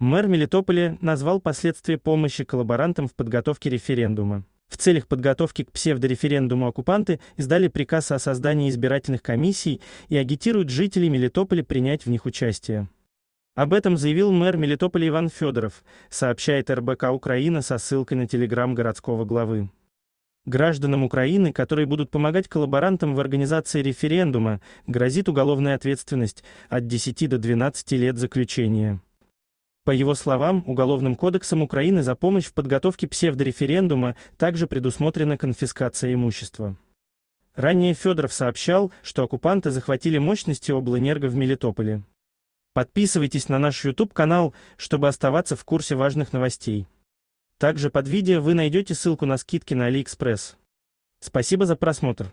Мэр Мелитополя назвал последствия помощи коллаборантам в подготовке референдума. В целях подготовки к псевдореферендуму оккупанты издали приказ о создании избирательных комиссий и агитируют жителей Мелитополя принять в них участие. Об этом заявил мэр Мелитополя Иван Федоров, сообщает РБК Украина со ссылкой на телеграм городского главы. Гражданам Украины, которые будут помогать коллаборантам в организации референдума, грозит уголовная ответственность от 10 до 12 лет заключения. По его словам, Уголовным кодексом Украины за помощь в подготовке псевдореферендума также предусмотрена конфискация имущества. Ранее Федоров сообщал, что оккупанты захватили мощности облэнерго в Мелитополе. Подписывайтесь на наш YouTube-канал, чтобы оставаться в курсе важных новостей. Также под видео вы найдете ссылку на скидки на AliExpress. Спасибо за просмотр.